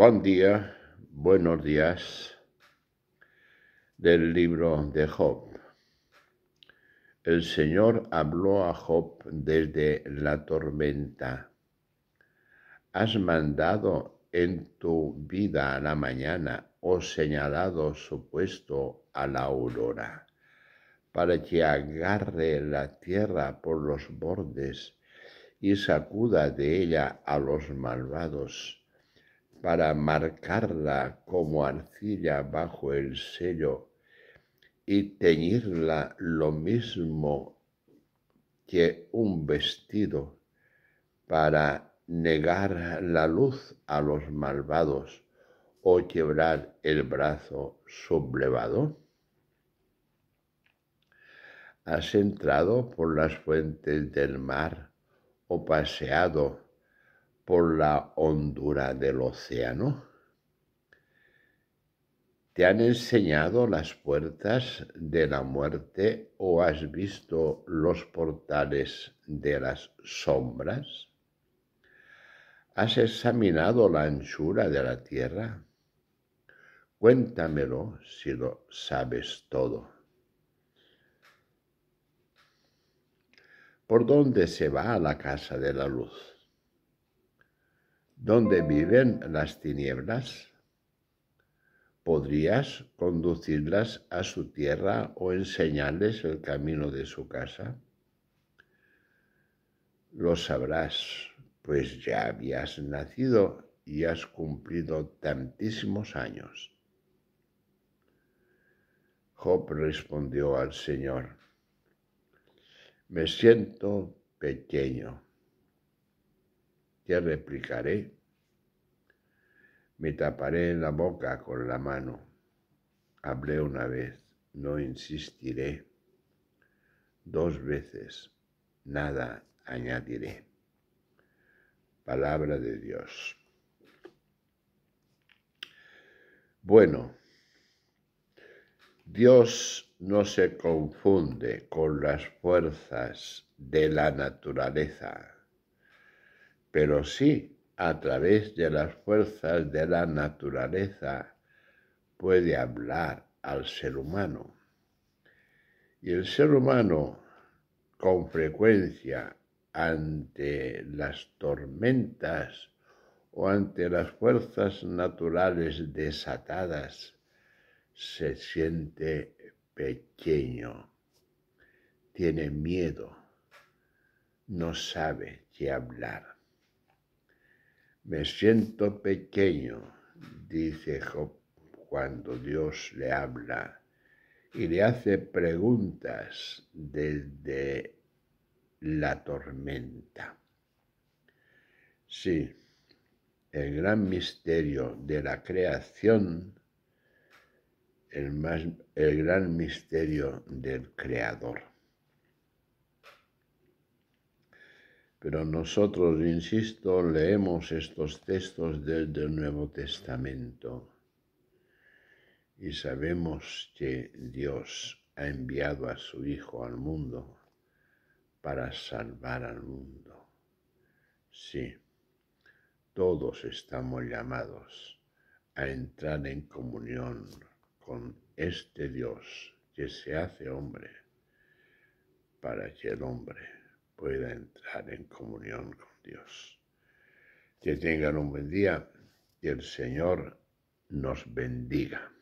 Buen día, buenos días del libro de Job. El Señor habló a Job desde la tormenta. Has mandado en tu vida a la mañana o señalado su puesto a la aurora, para que agarre la tierra por los bordes y sacuda de ella a los malvados para marcarla como arcilla bajo el sello y teñirla lo mismo que un vestido para negar la luz a los malvados o quebrar el brazo sublevado? ¿Has entrado por las fuentes del mar o paseado por la hondura del océano? ¿Te han enseñado las puertas de la muerte o has visto los portales de las sombras? ¿Has examinado la anchura de la tierra? Cuéntamelo si lo sabes todo. ¿Por dónde se va a la casa de la luz? donde viven las tinieblas? ¿Podrías conducirlas a su tierra o enseñarles el camino de su casa? Lo sabrás, pues ya habías nacido y has cumplido tantísimos años. Job respondió al Señor, me siento pequeño te replicaré. Me taparé la boca con la mano. Hablé una vez, no insistiré. Dos veces, nada añadiré. Palabra de Dios. Bueno, Dios no se confunde con las fuerzas de la naturaleza pero sí a través de las fuerzas de la naturaleza puede hablar al ser humano. Y el ser humano con frecuencia ante las tormentas o ante las fuerzas naturales desatadas se siente pequeño, tiene miedo, no sabe qué hablar. Me siento pequeño, dice Job cuando Dios le habla y le hace preguntas desde la tormenta. Sí, el gran misterio de la creación, el, más, el gran misterio del creador. Pero nosotros, insisto, leemos estos textos del Nuevo Testamento y sabemos que Dios ha enviado a su Hijo al mundo para salvar al mundo. Sí, todos estamos llamados a entrar en comunión con este Dios que se hace hombre para que el hombre pueda entrar en comunión con Dios. Que tengan un buen día y el Señor nos bendiga.